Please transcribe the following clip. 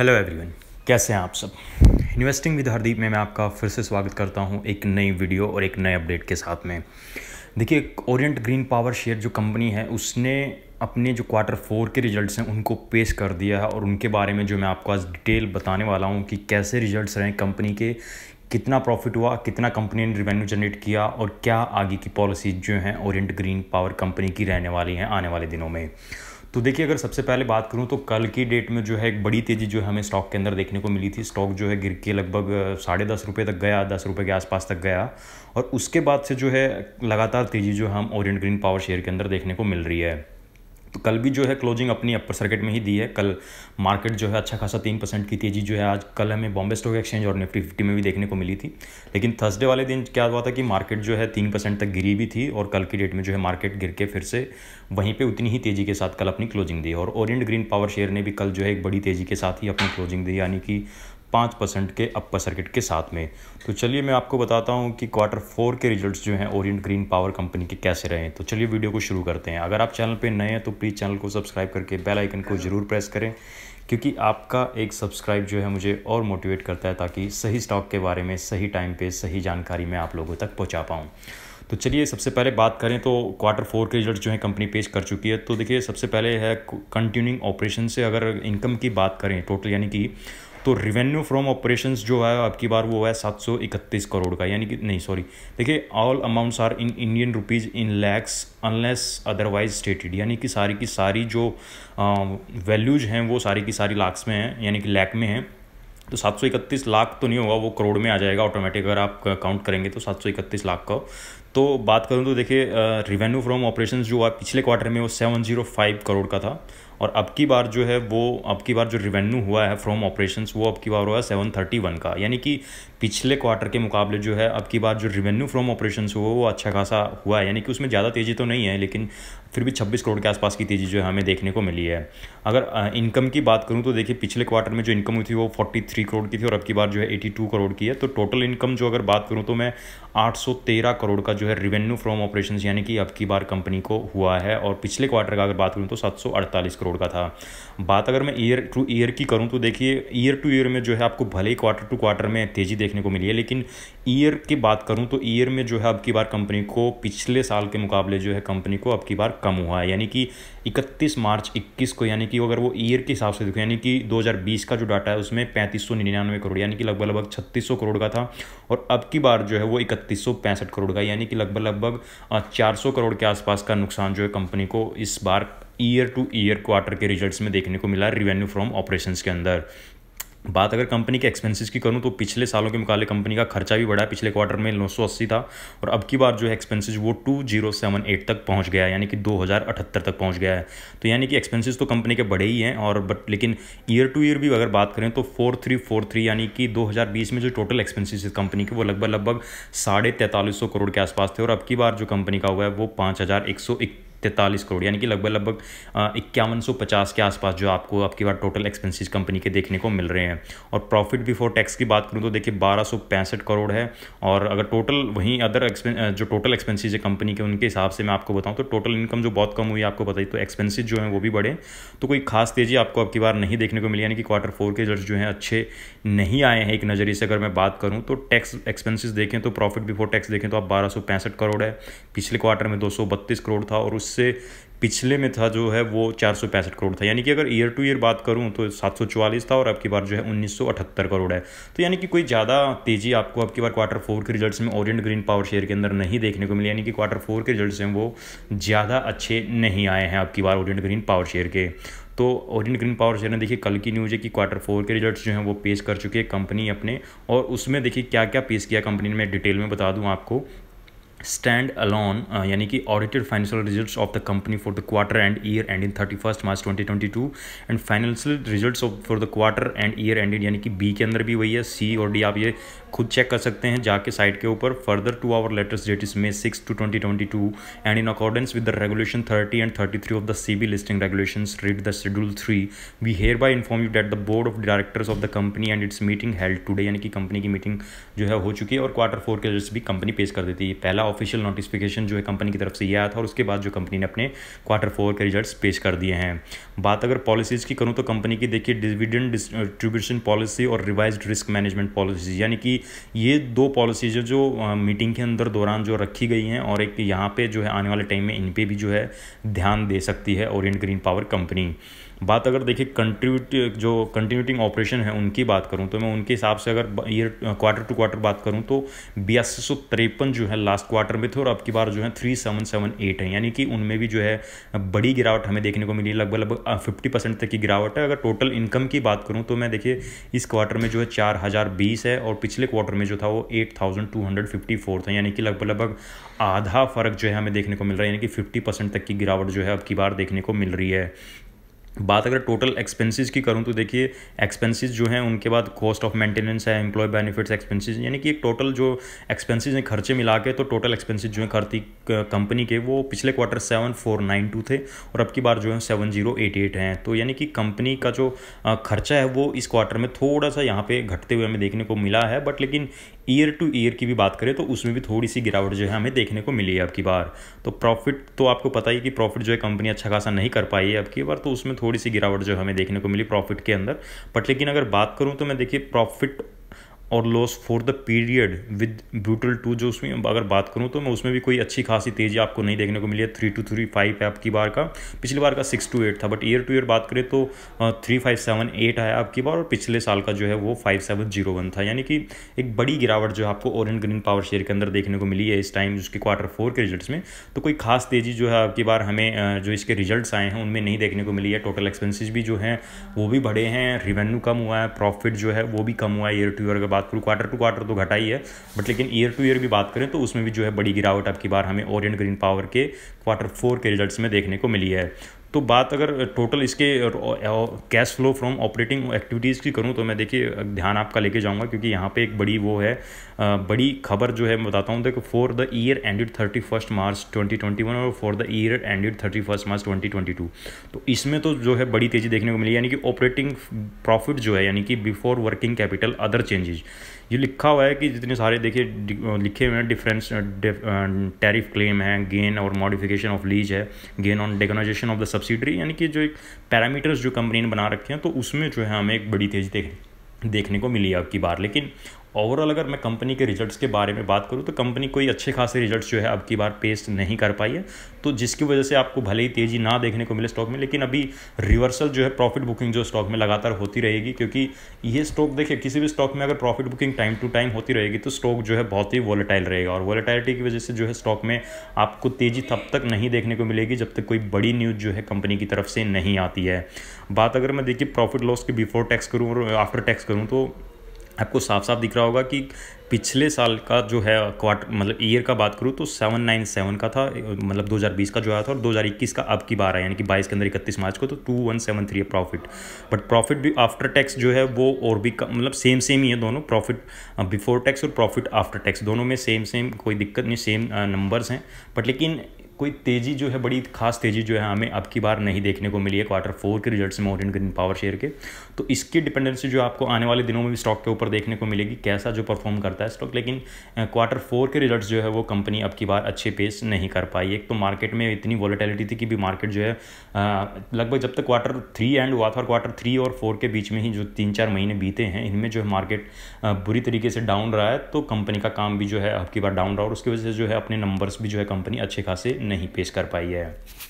hello everyone कैसे हैं आप सब इन्वेस्टिंग विद हरदीप में मैं आपका फिर से स्वागत करता हूं एक नई वीडियो और एक नए अपडेट के साथ में देखिए ओरिएंट ग्रीन पावर शेयर जो कंपनी है उसने अपने जो क्वार्टर फोर के रिजल्ट्स हैं उनको पेश कर दिया है और उनके बारे में जो मैं आपको आज डिटेल बताने वाला हूँ कि कैसे रिजल्ट रहे कंपनी के कितना प्रॉफिट हुआ कितना कंपनी ने रिवेन्यू जनरेट किया और क्या आगे की पॉलिसीज जो हैं ओरिएंट ग्रीन पावर कंपनी की रहने वाली हैं आने वाले दिनों में तो देखिए अगर सबसे पहले बात करूँ तो कल की डेट में जो है एक बड़ी तेज़ी जो है हमें स्टॉक के अंदर देखने को मिली थी स्टॉक जो है गिर के लगभग साढ़े दस रुपये तक गया दस रुपये के आसपास तक गया और उसके बाद से जो है लगातार तेज़ी जो हम ऑरेंट ग्रीन पावर शेयर के अंदर देखने को मिल रही है तो कल भी जो है क्लोजिंग अपनी अपर सर्किट में ही दी है कल मार्केट जो है अच्छा खासा तीन परसेंट की तेजी जो है आज कल हमें बॉम्बे स्टॉक एक्सचेंज और निफ्टी फिफ्टी में भी देखने को मिली थी लेकिन थर्सडे वाले दिन क्या हुआ था कि मार्केट जो है तीन परसेंट तक गिरी भी थी और कल की डेट में जो है मार्केट गिर के फिर से वहीं पर उतनी ही तेज़ी के साथ कल अपनी क्लोजिंग दी और ओरियंट ग्रीन पावर शेयर ने भी कल जो है एक बड़ी तेज़ी के साथ ही अपनी क्लोजिंग दी यानी कि पाँच परसेंट के अपर सर्किट के साथ में तो चलिए मैं आपको बताता हूँ कि क्वार्टर फोर के रिजल्ट्स जो हैं ओरियंट ग्रीन पावर कंपनी के कैसे रहे तो चलिए वीडियो को शुरू करते हैं अगर आप चैनल पर नए हैं तो प्लीज़ चैनल को सब्सक्राइब करके बेल आइकन को ज़रूर प्रेस करें क्योंकि आपका एक सब्सक्राइब जो है मुझे और मोटिवेट करता है ताकि सही स्टॉक के बारे में सही टाइम पर सही जानकारी मैं आप लोगों तक पहुँचा पाऊँ तो चलिए सबसे पहले बात करें तो क्वार्टर फोर के रिजल्ट जो है कंपनी पेश कर चुकी है तो देखिए सबसे पहले है कंटिन्यूइंग ऑपरेशन से अगर इनकम की बात करें टोटल यानी कि तो रिवेन्यू फ्रॉम ऑपरेशंस जो है आपकी बार वो है सात सौ इकतीस करोड़ का यानी कि नहीं सॉरी देखिए all amounts are in Indian rupees in lakhs unless otherwise stated यानी कि सारी की सारी जो वैल्यूज हैं वो सारी की सारी लाख्स में हैं यानी कि लैक में हैं तो सात सौ इकतीस लाख तो नहीं होगा वो करोड़ में आ जाएगा ऑटोमेटिक अगर आप काउंट करेंगे तो सात सौ इकतीस लाख का तो बात करूँ तो देखिए रिवेन्यू फ्रॉम ऑपरेशंस जो हुआ पिछले क्वार्टर में वो सेवन जीरो फाइव करोड़ का था और अब की बार जो है वो अब की बार जो रिवेन्यू हुआ है फ्रॉम ऑपरेशंस वो अब की बार हुआ है सेवन थर्टी वन का यानी कि पिछले क्वार्टर के मुकाबले जो है अब की बार जो रिवेन्यू फ्रॉम ऑपरेशंस हुआ वो अच्छा खासा हुआ है यानी कि उसमें ज़्यादा तेज़ी तो नहीं है लेकिन फिर भी छब्बीस करोड़ के आसपास की तेज़ी जो है हमें देखने को मिली है अगर इनकम की बात करूँ तो देखिए पिछले क्वार्टर में जो इनकम हुई थी वो फोर्टी थ्री करोड़ की थी और अब की बार जो है एटी टू करोड़ की है तो टोटल इनकम जो अगर बात करूँ तो मैं आठ सौ तेरह करोड़ का जो है रिवेन्यू फ्रॉम ऑपरेशन यानी कि अब की बार कंपनी को हुआ है और पिछले क्वार्टर का अगर बात करूँ तो सात करोड़ का था बात अगर मैं ईयर टू ईयर की करूँ तो देखिए ईयर टू ईयर में जो है आपको भले ही क्वार्टर टू क्वार्टर में तेज़ी देखने को मिली है लेकिन ईयर की बात करूँ तो ईयर में जो है अब की बार कंपनी को पिछले साल के मुकाबले जो है कंपनी को अब की बार कम हुआ है यानी कि इकतीस मार्च इक्कीस को यानी कि अगर वो ईयर के हिसाब से देखो यानी कि 2020 का जो डाटा है उसमें पैंतीस सौ निन्यानवे करोड़ यानी कि लगभग लगभग छत्तीस सौ करोड़ का था और अब की बार जो है वो इकतीस सौ पैंसठ करोड़ का यानी कि लगभग लगभग चार सौ करोड़ के आसपास का नुकसान जो है कंपनी को इस बार ईयर टू ईयर क्वार्टर के रिजल्ट्स में देखने को मिला रिवेन्यू फ्रॉम ऑपरेशंस के अंदर बात अगर कंपनी के एक्सपेंसेस की करूं तो पिछले सालों के मुकाबले कंपनी का खर्चा भी बढ़ा है पिछले क्वार्टर में नौ था और अब की बार जो है एक्सपेंसेस वो एट तक पहुंच गया है यानी कि अठहत्तर तक पहुंच गया है तो यानी कि एक्सपेंसेस तो कंपनी के बढ़े ही हैं और बट लेकिन ईयर टू ईयर भी अगर बात करें तो फोर थ्री फोर थ्री यानी कि दो में जो टोटल एक्सपेंसिस कंपनी के वो लगभग लगभग साढ़े सौ करोड़ के आसपास थे और अब की बार जो कंपनी का हुआ है वो पाँच हज़ार एक सौ तैंतालीस करोड़ यानी कि लगभग लगभग इक्यावन सौ पचास के आसपास जो आपको आपकी बार टोटल एक्सपेंसेस कंपनी के देखने को मिल रहे हैं और प्रॉफिट बिफोर टैक्स की बात करूँ तो देखिए बारह सौ पैंसठ करोड़ है और अगर टोटल वहीं अदर जो टोटल एक्सपेंसिज है कंपनी के उनके हिसाब से मैं आपको बताऊँ तो टोटल इनकम जो बहुत कम हुई आपको बताई तो एक्सपेंसिज जो हैं वो भी बढ़े तो कोई खास तेज़ी आपको अब की बार नहीं देखने को मिली यानी कि क्वार्टर फोर के रिजल्ट जो हैं अच्छे नहीं आए हैं एक नज़रिए से अगर मैं बात करूँ तो टैक्स एक्सपेंसिस देखें तो प्रॉफिट बिफोर टैक्स देखें तो आप बारह करोड़ है पिछले क्वार्टर में दो करोड़ था और उस उससे पिछले में था जो है वो चार करोड़ था यानी कि अगर ईयर टू ईयर बात करूँ तो सात था और आपकी बार जो है उन्नीस करोड़ है तो यानी कि कोई ज़्यादा तेज़ी आपको आपकी बार क्वार्टर फोर के रिजल्ट्स में ओरियंट ग्रीन पावर शेयर के अंदर नहीं देखने को मिली यानी कि क्वार्टर फोर के रिजल्ट्स हैं वो ज़्यादा अच्छे नहीं आए हैं आपकी बार ओरियंट ग्रीन पावर शेयर के तो ओरियन ग्रीन पावर शेयर ने देखिए कल की न्यूज़ है कि क्वार्टर फोर के रिजल्ट्स जो हैं वो पेश कर चुके हैं कंपनी अपने और उसमें देखिए क्या क्या पेश किया कंपनी ने मैं डिटेल में बता दूं आपको स्टैंड अलॉन uh, यानी कि audited financial result of the company for the quarter and year end in thirty first March twenty twenty two and financial result of for the quarter and year ended यानी कि B के अंदर भी वही है सी और डी आप ये खुद चेक कर सकते हैं जाके साइट के ऊपर further to our letters dated इस May six two twenty twenty two and in accordance with the regulation thirty and thirty three of the SEBI listing regulation read the schedule three we hereby inform you that the board of directors of the company and its meeting held today यानी कि company की meeting जो है हो चुकी है और quarter four के रिजल्ट भी कंपनी पेश कर देती है पहला ऑफिशियल नोटिफिकेशन जो है कंपनी की तरफ से ये आया था और उसके बाद जो कंपनी ने अपने क्वार्टर फोर के रिजल्ट्स पेश कर दिए हैं बात अगर पॉलिसीज़ की करूँ तो कंपनी की देखिए डिविडेंड डिस्ट्रीब्यूशन पॉलिसी और रिवाइज रिस्क मैनेजमेंट पॉलिसीज यानी कि ये दो पॉलिसीज है जो मीटिंग के अंदर दौरान जो रखी गई हैं और एक यहाँ पे जो है आने वाले टाइम में इन पर भी जो है ध्यान दे सकती है ओरियंट ग्रीन पावर कंपनी बात अगर देखिए कंट्रीब्यूट जो कंटिन्यूटिंग ऑपरेशन है उनकी बात करूँ तो मैं उनके हिसाब से अगर ईयर क्वार्टर टू क्वार्टर बात करूँ तो बयासी सौ तिरपन जो है लास्ट क्वार्टर में थे और अब की बार जो है थ्री सेवन सेवन एट है यानी कि उनमें भी जो है बड़ी गिरावट हमें देखने को मिली लगभग लगभग फिफ्टी परसेंट तक की गिरावट है अगर टोटल इनकम की बात करूँ तो मैं देखिए इस क्वार्टर में जो है चार हज़ार बीस है और पिछले क्वार्टर में जो था वो eight thousand two hundred fifty four था यानी कि लगभग लगभग आधा फर्क जो है हमें देखने को मिल रहा है यानी कि फिफ्टी परसेंट तक की गिरावट जो है अब की बार देखने को मिल रही है बात अगर टोटल एक्सपेंसेस की करूं तो देखिए एक्सपेंसेस जो हैं उनके बाद कॉस्ट ऑफ मेंटेनेंस है एम्प्लॉय बेनिफिट्स एक्सपेंसेस यानी कि एक टोटल जो एक्सपेंसेस हैं खर्चे मिला के तो टोटल एक्सपेंसेस जो हैं खर्ती कंपनी के वो पिछले quarter seven four nine two थे और अब की बार जो है सेवन जीरो एट एट हैं तो यानी कि कंपनी का जो खर्चा है वो इस क्वार्टर में थोड़ा सा यहाँ पर घटते हुए हमें देखने को मिला है बट लेकिन ईयर टू ईयर की भी बात करें तो उसमें भी थोड़ी सी गिरावट जो है हमें देखने को मिली है अब की बार तो प्रॉफिट तो आपको पता ही कि प्रॉफिट जो है कंपनी अच्छा खासा नहीं कर पाई है अब की बार तो उसमें थोड़ी सी गिरावट जो हमें देखने को मिली प्रॉफिट के अंदर बट लेकिन अगर बात करूँ तो मैं देखिए प्रॉफिट और loss for the period with ब्रूटल टू जो उसमें अगर बात करूँ तो मैं उसमें भी कोई अच्छी खासी तेज़ी आपको नहीं देखने को मिली है थ्री टू थ्री फाइव है आपकी बार का पिछली बार का सिक्स टू एट था बट ईयर टू ईयर बात करें तो थ्री फाइव सेवन एट आया आपकी बार और पिछले साल का जो है वो फाइव सेवन जीरो वन था यानी कि एक बड़ी गिरावट जो है आपको ऑरेंज ग्रीन पावर शेयर के अंदर देखने को मिली है इस टाइम उसके क्वार्टर फोर के रिजल्ट में तो कोई खास तेज़ी जो है आपकी बार हमें जो इसके रिजल्ट आए हैं उनमें नहीं देखने को मिली है टोटल एक्सपेंसिस भी जो हैं वो भी बढ़े हैं रिवेन्यू कम हुआ है प्रॉफिट जो है वो भी कम हुआ है ईयर टू ईयर का बात करूँ क्वार्टर टू क्वार्टर तो घटा ही है बट लेकिन ईयर टू ईयर भी बात करें तो उसमें भी जो है बड़ी गिरावट अब की बार हमें ओरियंट ग्रीन पावर के क्वार्टर फोर के रिजल्ट्स में देखने को मिली है तो बात अगर टोटल इसके cash flow from operating activities की करूँ तो मैं देखिए ध्यान आपका लेके जाऊँगा क्योंकि यहाँ पे एक बड़ी वो है बड़ी खबर जो है मैं बताता हूँ देखो for the year ended thirty first March twenty twenty one और for the year ended thirty first March twenty twenty two तो इसमें तो जो है बड़ी तेज़ी देखने को मिली यानी कि ऑपरेटिंग प्रॉफिट जो है यानी कि before working capital other changes ये लिखा हुआ है कि जितने सारे देखिए लिखे हुए हैं डिफरेंस टैरिफ क्लेम है गेन और मॉडिफिकेशन ऑफ लीज है gain on deconsolidation of the subsidiary यानी कि जो एक पैरामीटर्स जो कंपनी ने बना रखे हैं तो उसमें जो है हमें एक बड़ी तेज़ी देख देखने को मिली है अब की बार लेकिन ओवरऑल अगर मैं कंपनी के रिजल्ट्स के बारे में बात करूँ तो कंपनी कोई अच्छे खासे रिजल्ट्स जो है अब की बार पेश नहीं कर पाई है तो जिसकी वजह से आपको भले ही तेज़ी ना देखने को मिले स्टॉक में लेकिन अभी रिवर्सल जो है प्रॉफिट बुकिंग जो स्टॉक में लगातार होती रहेगी क्योंकि ये स्टॉक देखिए किसी भी स्टॉक में अगर profit booking time to time होती रहेगी तो स्टॉक जो है बहुत ही वॉलेटाइल रहेगा और वॉलेटाइलिटी की वजह से जो है स्टॉक में आपको तेज़ी तब तक नहीं देखने को मिलेगी जब तक कोई बड़ी न्यूज़ जो है कंपनी की तरफ से नहीं आती है बात अगर मैं देखिए प्रॉफिट लॉस के बिफोर टैक्स करूँ और आफ्टर टैक्स करूँ तो आपको साफ साफ दिख रहा होगा कि पिछले साल का जो है क्वार्टर मतलब ईयर का बात करूँ तो सेवन नाइन सेवन का था मतलब 2020 का जो आया था और 2021 का अब की बार है यानी कि 22 के अंदर इकतीस मार्च को तो टू वन सेवन थ्री है प्रॉफिट बट प्रॉफिट भी आफ्टर टैक्स जो है वो और भी मतलब सेम सेम ही है दोनों प्रॉफिट बिफोर टैक्स और प्रॉफिट आफ्टर टैक्स दोनों में सेम सेम कोई दिक्कत नहीं सेम नंबर्स हैं बट लेकिन कोई तेज़ी जो है बड़ी खास तेज़ी जो है हमें अब की बार नहीं देखने को मिली है क्वार्टर फोर के रिजल्ट्स में ओरियन ग्रीन पावर शेयर के तो इसकी डिपेंडेंसी जो आपको आने वाले दिनों में भी स्टॉक के ऊपर देखने को मिलेगी कैसा जो परफॉर्म करता है स्टॉक लेकिन क्वार्टर फोर के रिजल्ट जो है वो कंपनी अब की बार अच्छे पेस नहीं कर पाई एक तो मार्केट में इतनी वॉलीटेलिटी थी कि भी मार्केट जो है लगभग जब तक क्वार्टर थ्री एंड हुआ था और क्वार्टर थ्री और फोर के बीच में ही जो तीन चार महीने बीते हैं इनमें जो है मार्केट बुरी तरीके से डाउन रहा है तो कंपनी का काम भी जो है अब की बार डाउन रहा और उसकी वजह से जो है अपने नंबर्स भी जो है कंपनी अच्छे खासे नहीं पेश कर पाई है